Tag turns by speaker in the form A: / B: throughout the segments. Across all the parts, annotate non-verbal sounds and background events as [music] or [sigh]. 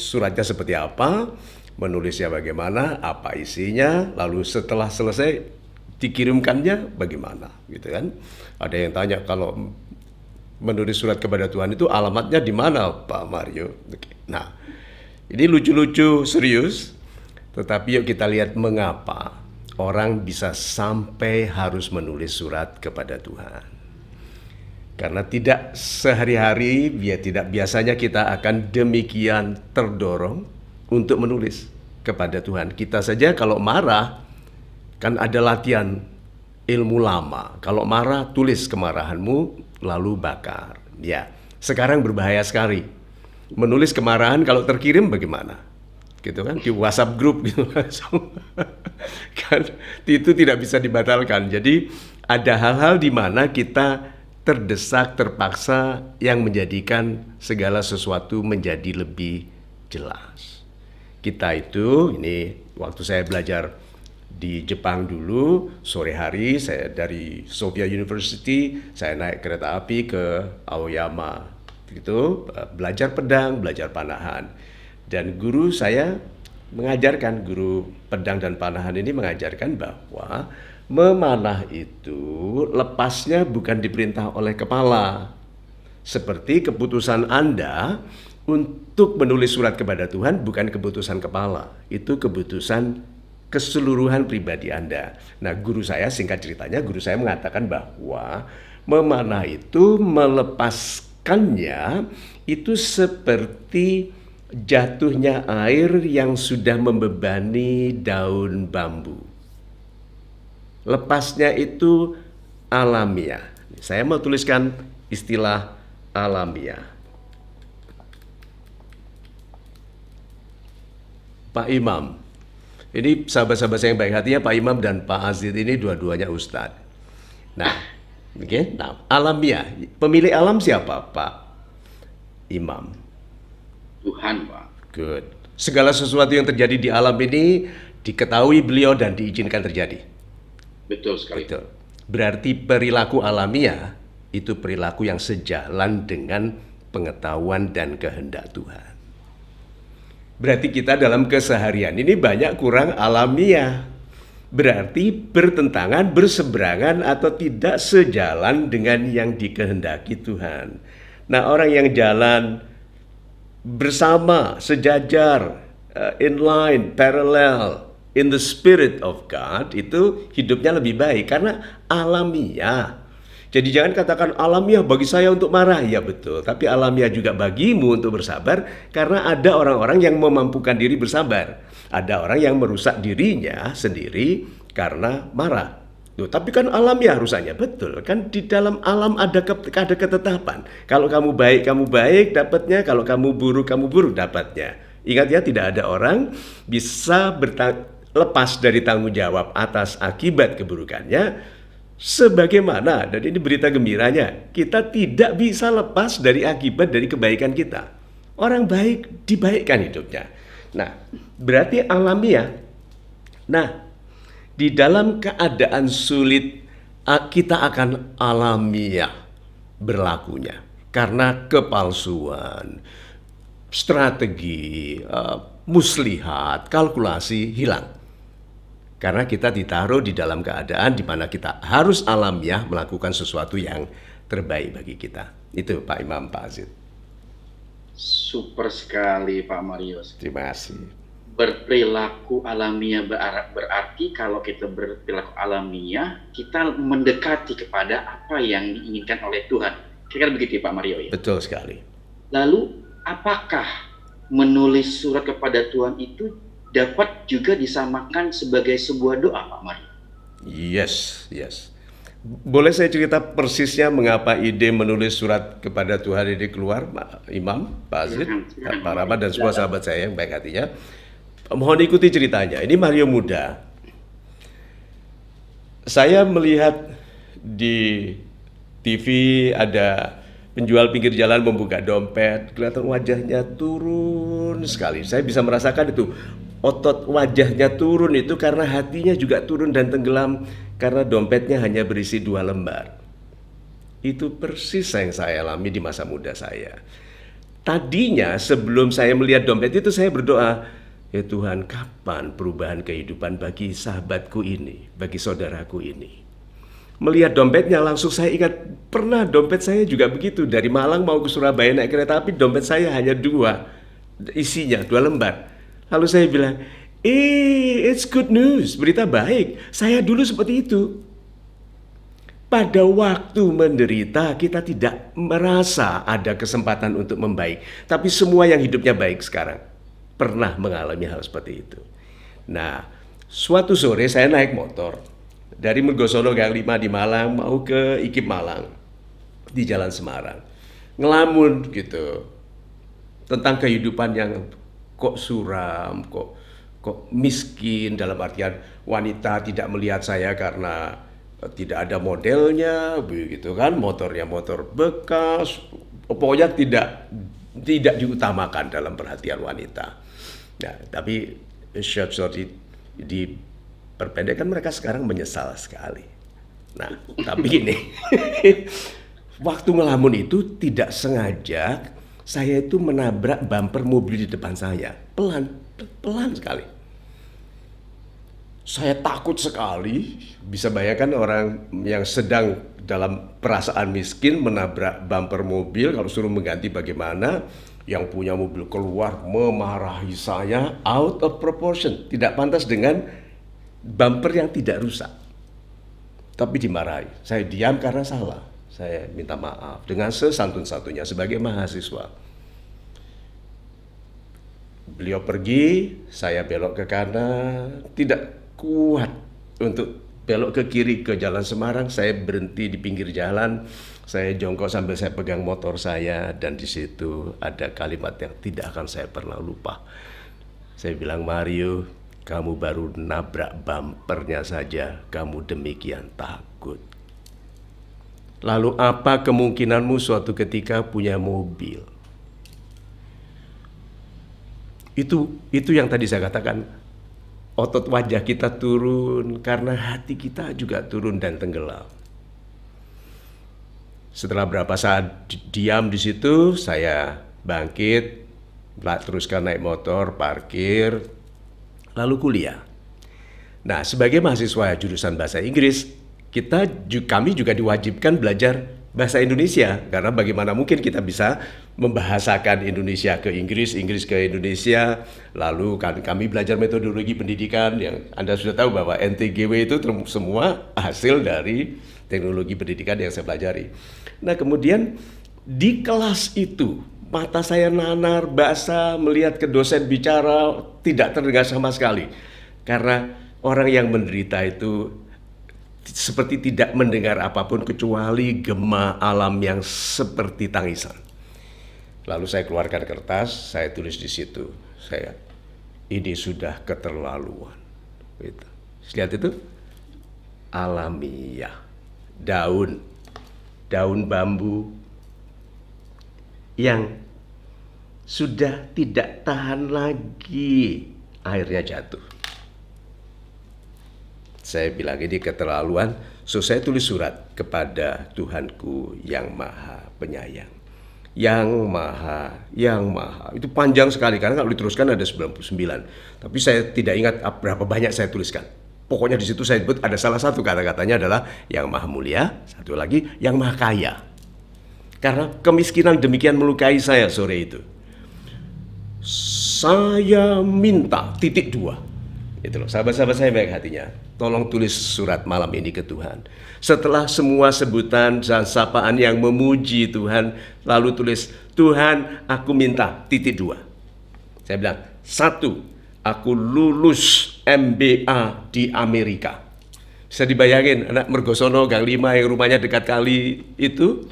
A: suratnya seperti apa, menulisnya bagaimana, apa isinya, lalu setelah selesai dikirimkannya bagaimana, gitu kan? Ada yang tanya kalau menulis surat kepada Tuhan itu alamatnya di mana, Pak Mario? Oke. Nah, ini lucu-lucu serius, tetapi yuk kita lihat mengapa orang bisa sampai harus menulis surat kepada Tuhan. Karena tidak sehari-hari, ya tidak biasanya kita akan demikian terdorong untuk menulis kepada Tuhan. Kita saja kalau marah, kan ada latihan ilmu lama. Kalau marah, tulis kemarahanmu, lalu bakar. Ya, sekarang berbahaya sekali. Menulis kemarahan kalau terkirim bagaimana? gitu kan di WhatsApp grup gitu langsung kan itu tidak bisa dibatalkan jadi ada hal-hal di mana kita terdesak, terpaksa yang menjadikan segala sesuatu menjadi lebih jelas. Kita itu ini waktu saya belajar di Jepang dulu sore hari saya dari Sofia University saya naik kereta api ke Aoyama gitu belajar pedang belajar panahan dan guru saya mengajarkan guru pedang dan panahan ini mengajarkan bahwa Memanah itu lepasnya bukan diperintah oleh kepala. Seperti keputusan Anda untuk menulis surat kepada Tuhan bukan keputusan kepala, itu keputusan keseluruhan pribadi Anda. Nah, guru saya singkat ceritanya guru saya mengatakan bahwa memanah itu melepaskannya itu seperti jatuhnya air yang sudah membebani daun bambu. Lepasnya itu alamiah. Saya mau tuliskan istilah alamiah. Pak Imam. Ini sahabat-sahabat saya yang baik hatinya Pak Imam dan Pak Aziz ini dua-duanya Ustadz. Nah, oke. Okay? Nah, alamiah. Pemilik alam siapa, Pak? Imam. Tuhan, Pak. Good. Segala sesuatu yang terjadi di alam ini diketahui beliau dan diizinkan terjadi. Betul sekali. Betul. Berarti perilaku alamiah itu perilaku yang sejalan dengan pengetahuan dan kehendak Tuhan. Berarti kita dalam keseharian ini banyak kurang alamiah. Berarti bertentangan, berseberangan atau tidak sejalan dengan yang dikehendaki Tuhan. Nah, orang yang jalan bersama, sejajar, eh, inline, parallel in the spirit of God itu hidupnya lebih baik karena alamiah. Jadi jangan katakan alamiah bagi saya untuk marah, ya betul. Tapi alamiah juga bagimu untuk bersabar karena ada orang-orang yang memampukan diri bersabar. Ada orang yang merusak dirinya sendiri karena marah. Tuh, tapi kan alamiah rusaknya betul kan di dalam alam ada ke, ada ketetapan. Kalau kamu baik kamu baik dapatnya, kalau kamu buruk kamu buruk dapatnya. Ingat ya tidak ada orang bisa lepas dari tanggung jawab atas akibat keburukannya, sebagaimana, dan ini berita gembiranya, kita tidak bisa lepas dari akibat dari kebaikan kita. Orang baik dibaikkan hidupnya. Nah, berarti alamiah. Nah, di dalam keadaan sulit, kita akan alamiah berlakunya. Karena kepalsuan, strategi, eh, muslihat, kalkulasi hilang karena kita ditaruh di dalam keadaan di mana kita harus alamiah melakukan sesuatu yang terbaik bagi kita. Itu Pak Imam Pak Azid. Super sekali Pak Mario. Terima kasih berperilaku alamiah berarti kalau kita berperilaku alamiah kita mendekati kepada apa yang diinginkan oleh Tuhan. Kira-kira begitu ya, Pak Mario ya. Betul sekali. Lalu apakah menulis surat kepada Tuhan itu dapat juga disamakan sebagai sebuah doa, Pak Mari. Yes, yes. Boleh saya cerita persisnya mengapa ide menulis surat kepada Tuhan ini keluar, Pak Imam, Pak Aziz, Pak, iya, iya. Pak Rahmat, dan semua sahabat saya yang baik hatinya. Mohon ikuti ceritanya. Ini Mario Muda. Saya melihat di TV ada penjual pinggir jalan membuka dompet, kelihatan wajahnya turun sekali. Saya bisa merasakan itu otot wajahnya turun itu karena hatinya juga turun dan tenggelam karena dompetnya hanya berisi dua lembar. Itu persis yang saya alami di masa muda saya. Tadinya sebelum saya melihat dompet itu saya berdoa, ya Tuhan kapan perubahan kehidupan bagi sahabatku ini, bagi saudaraku ini. Melihat dompetnya langsung saya ingat pernah dompet saya juga begitu dari Malang mau ke Surabaya naik kereta api dompet saya hanya dua isinya dua lembar Lalu saya bilang, eh, it's good news, berita baik. Saya dulu seperti itu. Pada waktu menderita, kita tidak merasa ada kesempatan untuk membaik. Tapi semua yang hidupnya baik sekarang pernah mengalami hal seperti itu. Nah, suatu sore saya naik motor dari Megosono Gang 5 di Malang mau ke Ikip Malang di Jalan Semarang. Ngelamun gitu tentang kehidupan yang kok suram, kok kok miskin dalam artian wanita tidak melihat saya karena eh, tidak ada modelnya begitu kan motornya motor bekas pokoknya tidak tidak diutamakan dalam perhatian wanita. Nah, tapi short short di, kan mereka sekarang menyesal sekali. Nah, tapi ini [laughs] waktu ngelamun itu tidak sengaja saya itu menabrak bumper mobil di depan saya. Pelan, pelan sekali. Saya takut sekali, bisa bayangkan orang yang sedang dalam perasaan miskin menabrak bumper mobil kalau suruh mengganti bagaimana yang punya mobil keluar memarahi saya out of proportion, tidak pantas dengan bumper yang tidak rusak. Tapi dimarahi. Saya diam karena salah saya minta maaf dengan sesantun-santunnya sebagai mahasiswa. Beliau pergi, saya belok ke kanan, tidak kuat untuk belok ke kiri ke jalan Semarang, saya berhenti di pinggir jalan, saya jongkok sambil saya pegang motor saya dan di situ ada kalimat yang tidak akan saya pernah lupa. Saya bilang Mario, kamu baru nabrak bumpernya saja, kamu demikian takut. Lalu apa kemungkinanmu suatu ketika punya mobil? Itu itu yang tadi saya katakan. Otot wajah kita turun karena hati kita juga turun dan tenggelam. Setelah berapa saat diam di situ, saya bangkit, teruskan naik motor, parkir, lalu kuliah. Nah, sebagai mahasiswa jurusan bahasa Inggris, kita kami juga diwajibkan belajar bahasa Indonesia karena bagaimana mungkin kita bisa membahasakan Indonesia ke Inggris, Inggris ke Indonesia. Lalu kan kami belajar metodologi pendidikan yang Anda sudah tahu bahwa NTGW itu semua hasil dari teknologi pendidikan yang saya pelajari. Nah, kemudian di kelas itu mata saya nanar, bahasa melihat ke dosen bicara tidak terdengar sama sekali. Karena orang yang menderita itu seperti tidak mendengar apapun kecuali gema alam yang seperti tangisan. Lalu saya keluarkan kertas, saya tulis di situ. Saya ini sudah keterlaluan. Gitu. Lihat itu alamiah. Daun daun bambu yang sudah tidak tahan lagi airnya jatuh. Saya bilang ini keterlaluan. So saya tulis surat kepada Tuhanku yang maha penyayang. Yang maha, yang maha. Itu panjang sekali karena kalau diteruskan ada 99. Tapi saya tidak ingat berapa banyak saya tuliskan. Pokoknya di situ saya sebut ada salah satu kata-katanya adalah yang maha mulia, satu lagi yang maha kaya. Karena kemiskinan demikian melukai saya sore itu. Saya minta titik dua itu loh, sahabat-sahabat saya baik hatinya. Tolong tulis surat malam ini ke Tuhan. Setelah semua sebutan dan sapaan yang memuji Tuhan, lalu tulis, Tuhan aku minta, titik dua. Saya bilang, satu, aku lulus MBA di Amerika. Bisa dibayangin, anak Mergosono, Gang Lima yang rumahnya dekat kali itu,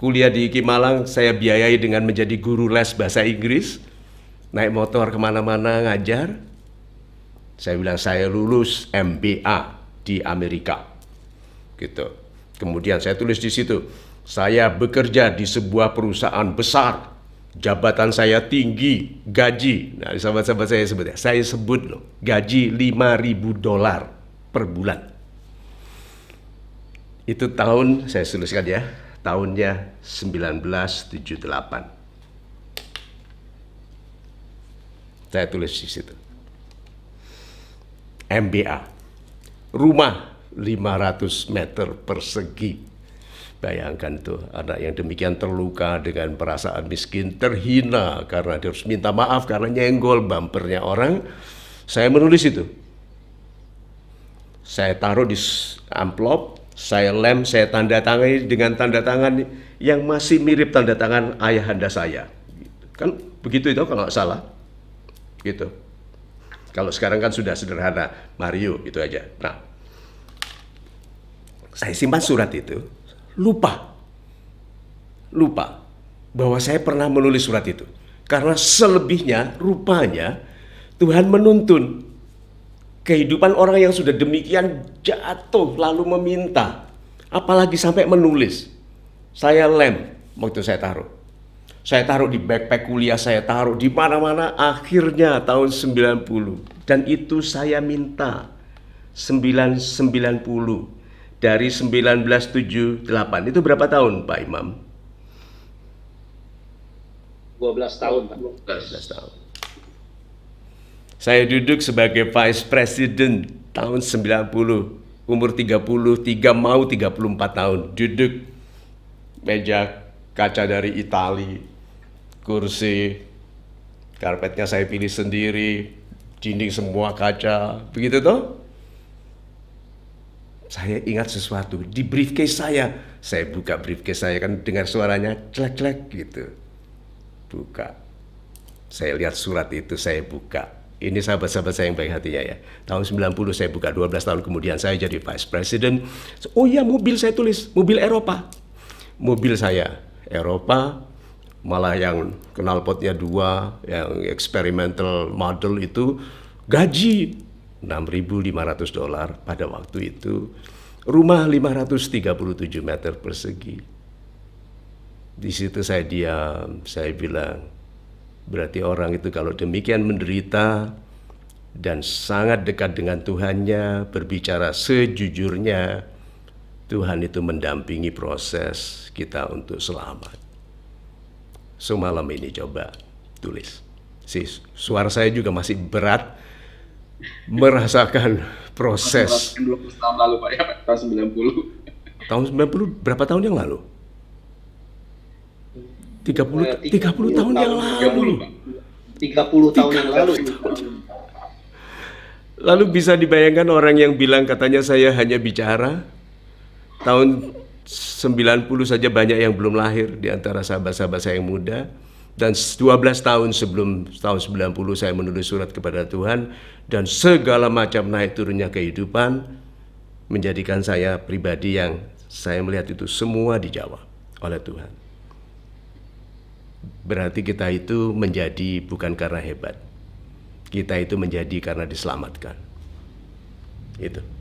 A: kuliah di IKI Malang saya biayai dengan menjadi guru les bahasa Inggris, naik motor kemana-mana ngajar. Saya bilang saya lulus MBA di Amerika, gitu. Kemudian saya tulis di situ, saya bekerja di sebuah perusahaan besar, jabatan saya tinggi, gaji. Nah, sahabat-sahabat saya sebut ya, saya sebut loh, gaji 5000 dolar per bulan. Itu tahun saya tuliskan ya, tahunnya 1978. Saya tulis di situ. MBA. Rumah 500 meter persegi. Bayangkan tuh anak yang demikian terluka dengan perasaan miskin terhina karena dia harus minta maaf karena nyenggol bumpernya orang. Saya menulis itu. Saya taruh di amplop, saya lem, saya tanda tangan dengan tanda tangan yang masih mirip tanda tangan ayahanda saya. Kan begitu itu kalau nggak salah gitu kalau sekarang kan sudah sederhana Mario gitu aja nah saya simpan surat itu lupa lupa bahwa saya pernah menulis surat itu karena selebihnya rupanya Tuhan menuntun kehidupan orang yang sudah demikian jatuh lalu meminta apalagi sampai menulis saya lem waktu saya taruh saya taruh di backpack kuliah saya taruh di mana-mana akhirnya tahun 90 dan itu saya minta 990 dari 1978 itu berapa tahun Pak Imam? 12 tahun Pak. 12 tahun. Saya duduk sebagai Vice President tahun 90 umur 33 mau 34 tahun duduk meja kaca dari Italia kursi, karpetnya saya pilih sendiri, dinding semua kaca, begitu toh? Saya ingat sesuatu di briefcase saya. Saya buka briefcase saya kan dengan suaranya celek-celek gitu. Buka. Saya lihat surat itu saya buka. Ini sahabat-sahabat saya yang baik hatinya ya. Tahun 90 saya buka, 12 tahun kemudian saya jadi vice president. Oh iya mobil saya tulis, mobil Eropa. Mobil saya Eropa, malah yang knalpotnya dua, yang experimental model itu gaji 6.500 dolar pada waktu itu. Rumah 537 meter persegi. Di situ saya diam, saya bilang, berarti orang itu kalau demikian menderita dan sangat dekat dengan Tuhannya, berbicara sejujurnya, Tuhan itu mendampingi proses kita untuk selamat semalam ini coba tulis. Si suara saya juga masih berat merasakan proses. 20 tahun lalu Pak ya, tahun 90. Tahun 90 berapa tahun yang lalu? 30 30, 30 tahun, tahun yang lalu. 30, 30 tahun yang lalu. Lalu bisa dibayangkan orang yang bilang katanya saya hanya bicara tahun 90 saja banyak yang belum lahir di antara sahabat-sahabat saya yang muda dan 12 tahun sebelum tahun 90 saya menulis surat kepada Tuhan dan segala macam naik turunnya kehidupan menjadikan saya pribadi yang saya melihat itu semua dijawab oleh Tuhan. Berarti kita itu menjadi bukan karena hebat. Kita itu menjadi karena diselamatkan. Itu.